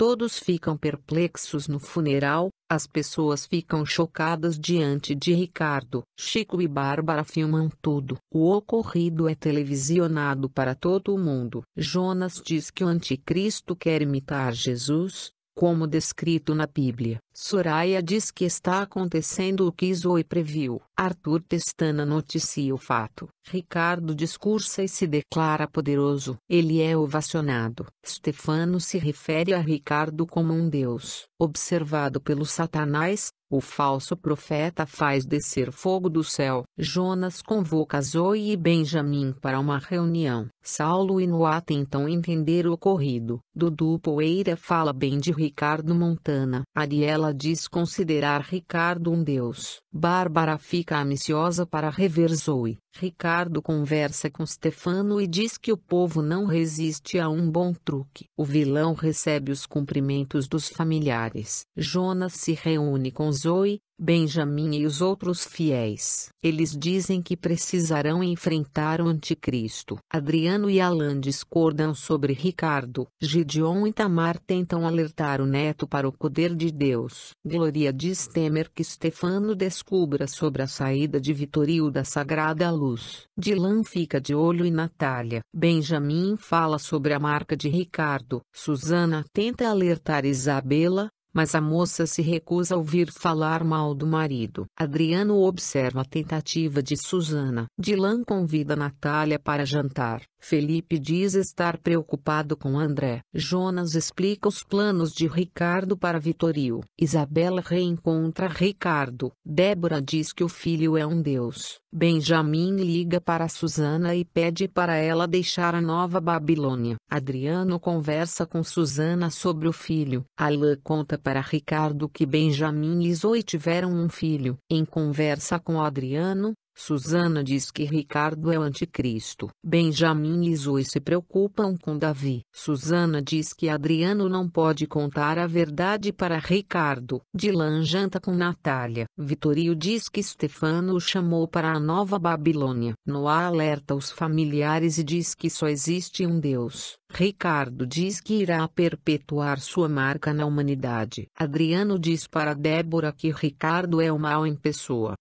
Todos ficam perplexos no funeral, as pessoas ficam chocadas diante de Ricardo. Chico e Bárbara filmam tudo. O ocorrido é televisionado para todo o mundo. Jonas diz que o anticristo quer imitar Jesus, como descrito na Bíblia, Soraya diz que está acontecendo o que Zoe previu. Arthur Testana noticia o fato. Ricardo discursa e se declara poderoso. Ele é ovacionado. Stefano se refere a Ricardo como um deus, observado pelo Satanás, o falso profeta faz descer fogo do céu. Jonas convoca Zoe e Benjamin para uma reunião. Saulo e Noah tentam entender o ocorrido. Dudu Poeira fala bem de Ricardo Montana. Ariela diz considerar Ricardo um deus. Bárbara fica ambiciosa para rever Zoe. Ricardo conversa com Stefano e diz que o povo não resiste a um bom truque. O vilão recebe os cumprimentos dos familiares. Jonas se reúne com Zoe, Benjamin e os outros fiéis. Eles dizem que precisarão enfrentar o anticristo. Adriano e Alan discordam sobre Ricardo. Gideon e Tamar tentam alertar o neto para o poder de Deus. Gloria diz temer que Stefano descubra sobre a saída de Vitorio da Sagrada Luz. Dylan fica de olho em Natália. Benjamin fala sobre a marca de Ricardo. Susana tenta alertar Isabela, mas a moça se recusa a ouvir falar mal do marido. Adriano observa a tentativa de Susana. Dylan convida Natália para jantar. Felipe diz estar preocupado com André. Jonas explica os planos de Ricardo para Vitorio. Isabela reencontra Ricardo. Débora diz que o filho é um deus. Benjamin liga para Susana e pede para ela deixar a Nova Babilônia. Adriano conversa com Susana sobre o filho. Alain conta para Ricardo que Benjamin e Zoe tiveram um filho. Em conversa com Adriano, Susana diz que Ricardo é o anticristo. Benjamin e Zoe se preocupam com Davi. Susana diz que Adriano não pode contar a verdade para Ricardo. Dilan janta com Natália. Vitorio diz que Stefano o chamou para a Nova Babilônia. Noah alerta os familiares e diz que só existe um Deus. Ricardo diz que irá perpetuar sua marca na humanidade. Adriano diz para Débora que Ricardo é o mal em pessoa.